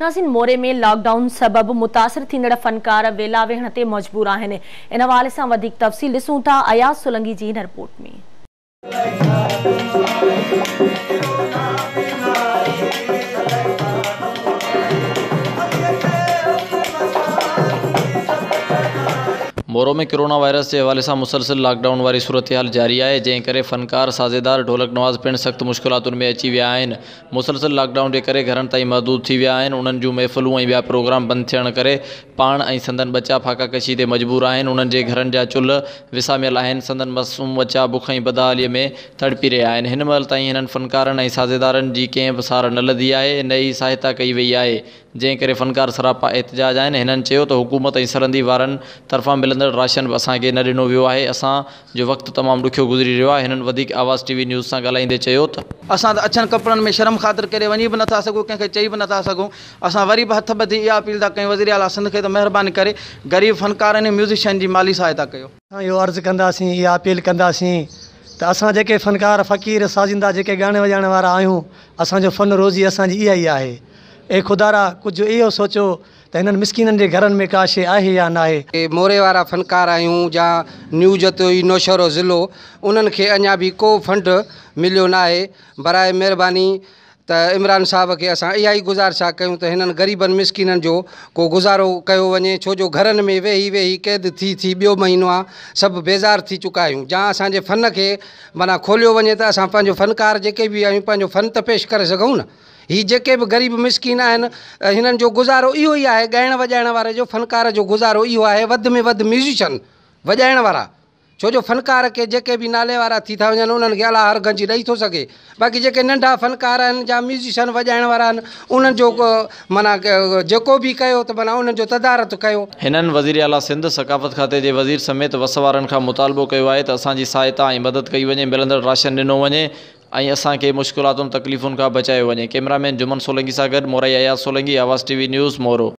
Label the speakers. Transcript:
Speaker 1: नाज़िन मोरे में लॉकडाउन सबब मुतासिर थींदड़ फ़नकार वेला वेहण ते मजबूर आहिनि इन हवाले सां वधीक तफ़सील ॾिसूं था अयाज़ सोलंगी जी हिन रिपोर्ट में
Speaker 2: मोरो में कोरोना वायरस के हवाले से मुसलसिल लॉकडाउन वाली सूरत हाल जारी है जंहिं करे फ़नकार साज़ेदार ढोलक नवाज़ पिण सख्त मुश्किल में अची विया मुसलसिल लॉकडाउन के करे घरनि ताईं महदूदु थी वह उन्होंने जो जूं और ऐं प्रोग्राम बंद थियण करे पाण ऐं संदन बचा फाका कशी ते मजबूर आहिनि हुननि जे घरनि जा चुल्हि विसामियल आहिनि संदन मसूम वचा बुख ऐं बदहालीअ में तड़पी रहिया आहिनि हिन महिल ताईं हिननि फ़नकारनि ऐं साझेदारनि जी कंहिं बि सार न लधी आहे नई सहायता कई वई आहे जंहिं करे फ़नकार सरापा एतिजाज आहिनि हिननि चयो त हुकूमत ऐं सरंदी वारनि तर्फ़ां मिलंदड़ राशन बि असांखे न ॾिनो वियो आहे असांजो वक़्तु तमामु ॾुखियो गुज़री रहियो आहे हिननि वधीक आवाज़ टी वी न्यूज़ सां ॻाल्हाईंदे चयो त
Speaker 3: असां त अछनि कपिड़नि में शर्म ख़ातिर करे वञी बि नथा सघूं कंहिंखे चई बि नथा सघूं असां वरी बि हथ ॿधी इहा अपील था कयूं वज़ीर आला सिंध खे महिरबानी करे ग़रीब फनकारनि ऐं म्यूज़िशियन जी
Speaker 4: माली सहायता कयो असां इहो अर्ज़ु कंदासीं इहा अपील कंदासीं त असां जेके फ़नकार फ़क़ीर साजींदा जेके ॻाइण वॼाइण वारा आहियूं असांजो फ़न रोज़ी असांजी इहा ई आहे ऐं ख़ुदारा कुझु इहो सोचियो त हिननि मिसकिननि जे घरनि में का शइ आहे या न आहे मोरे वारा
Speaker 1: फ़नकार आहियूं या जा नौशहरो ज़िलो उन्हनि खे अञा बि को फ़ंड मिलियो न आहे बराए महिरबानी त इमरान साहब के अस इहा ई गुज़ारिश कयूं त हिननि ग़रीबनि मिसकिननि जो को गुज़ारो किया वे छो जो में वेही वेही क़ैद थी थी बो महीनो सब बेज़ार थी चुका आहियूं जहाँ असांजे फ़न के माना खोलो वे तो असो फ़नकार जेके भी आयो फ़न तो पेश कर सकूँ न हि जे भी ग़रीब मिसकिन इन गुज़ारो इो ही है गायण वजायण वारे जो फ़नकार जो गुज़ारो इो है वधि में वधि म्यूज़िशन वॼाइण छो जो फ़नकार के जेके भी नाले वारा थी था वन उन्होंने अला हर गंज ॾेई तो सके बाक़ी जेके नंढा फ़नकार आहिनि म्यूज़िशन वॼाइण वारा उन माना जो भी तो माना उन तदारत कयो
Speaker 2: वज़ीर अला सिंध सकाफ़त खाते के वज़ीर समेत वसवार का मुतालबो किया है त सहायता ऐं मदद कई वे मिल राशन दिनों वे असा के मुश्किलातुनि तकलीफ़ुनि का बचाया वे कैमरामैन जुम्मन सोलंगी सा गुड मोरई अयाज़ सोलंगी आवाज़ टीवी न्यूज़ मोरो